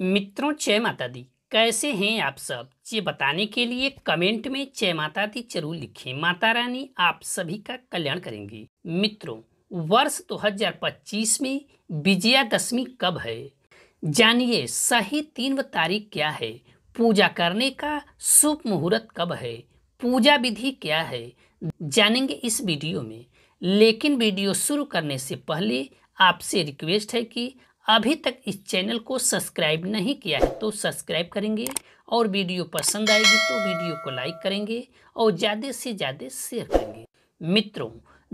मित्रों जय माता दी कैसे हैं आप सब ये बताने के लिए कमेंट में जय माता दी जरूर लिखें माता रानी आप सभी का कल्याण करेंगी मित्रों वर्ष 2025 में विजयादशमी कब है जानिए सही तीन तारीख क्या है पूजा करने का शुभ मुहूर्त कब है पूजा विधि क्या है जानेंगे इस वीडियो में लेकिन वीडियो शुरू करने से पहले आपसे रिक्वेस्ट है कि अभी तक इस चैनल को सब्सक्राइब नहीं किया है तो सब्सक्राइब करेंगे और वीडियो पसंद आएगी तो वीडियो को लाइक करेंगे और ज़्यादा से ज़्यादा शेयर करेंगे मित्रों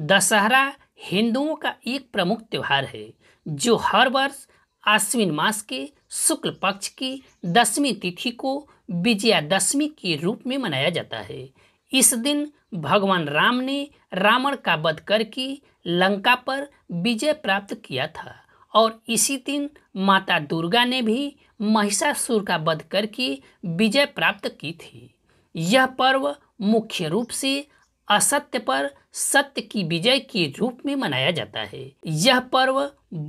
दशहरा हिंदुओं का एक प्रमुख त्यौहार है जो हर वर्ष आश्विन मास के शुक्ल पक्ष की दसवीं तिथि को विजयादशमी के रूप में मनाया जाता है इस दिन भगवान राम ने रावण का वध करके लंका पर विजय प्राप्त किया था और इसी दिन माता दुर्गा ने भी महिषासुर का वध करके विजय प्राप्त की थी यह पर्व मुख्य रूप से असत्य पर सत्य की विजय के रूप में मनाया जाता है यह पर्व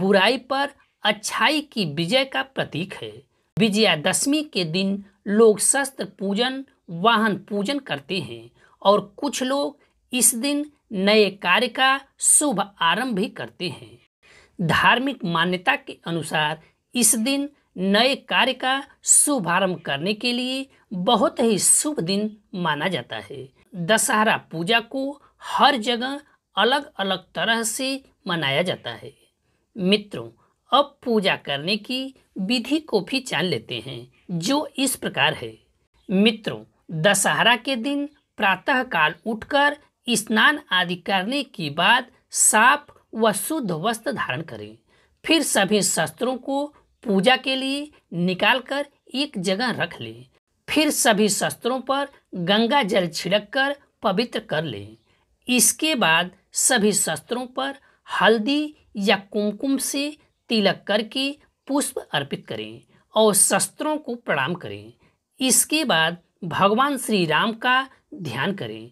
बुराई पर अच्छाई की विजय का प्रतीक है विजयादशमी के दिन लोग शस्त्र पूजन वाहन पूजन करते हैं और कुछ लोग इस दिन नए कार्य का शुभ आरंभ भी करते हैं धार्मिक मान्यता के अनुसार इस दिन नए कार्य का शुभारंभ करने के लिए बहुत ही शुभ दिन माना जाता है दशहरा पूजा को हर जगह अलग अलग तरह से मनाया जाता है मित्रों अब पूजा करने की विधि को भी जान लेते हैं जो इस प्रकार है मित्रों दशहरा के दिन प्रातःकाल उठकर स्नान आदि करने के बाद साफ वह शुद्ध वस्त्र धारण करें फिर सभी शस्त्रों को पूजा के लिए निकालकर एक जगह रख लें फिर सभी शस्त्रों पर गंगा जल छिड़क कर पवित्र कर लें इसके बाद सभी शस्त्रों पर हल्दी या कुमकुम से तिलक करके पुष्प अर्पित करें और शस्त्रों को प्रणाम करें इसके बाद भगवान श्री राम का ध्यान करें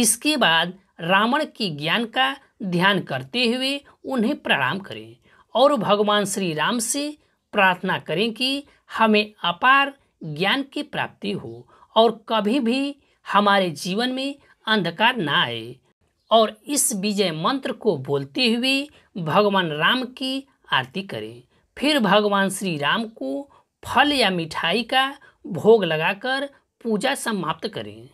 इसके बाद रावण की ज्ञान का ध्यान करते हुए उन्हें प्रणाम करें और भगवान श्री राम से प्रार्थना करें कि हमें अपार ज्ञान की प्राप्ति हो और कभी भी हमारे जीवन में अंधकार ना आए और इस विजय मंत्र को बोलते हुए भगवान राम की आरती करें फिर भगवान श्री राम को फल या मिठाई का भोग लगाकर पूजा समाप्त करें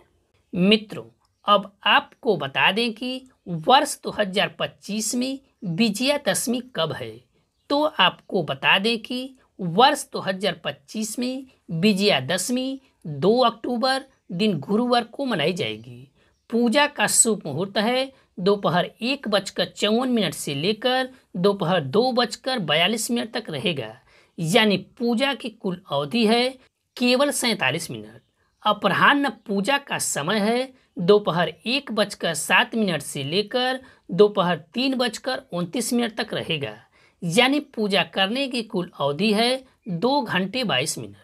मित्रों अब आपको बता दें कि वर्ष 2025 में विजयादशमी कब है तो आपको बता दें कि वर्ष 2025 में विजयादशमी 2 अक्टूबर दिन गुरुवार को मनाई जाएगी पूजा का शुभ मुहूर्त है दोपहर एक बजकर चौवन मिनट से लेकर दोपहर दो बजकर बयालीस मिनट तक रहेगा यानी पूजा की कुल अवधि है केवल सैंतालीस मिनट अपराह्न पूजा का समय है दोपहर एक बजकर सात मिनट से लेकर दोपहर तीन बजकर उनतीस मिनट तक रहेगा यानी पूजा करने की कुल अवधि है दो घंटे बाईस मिनट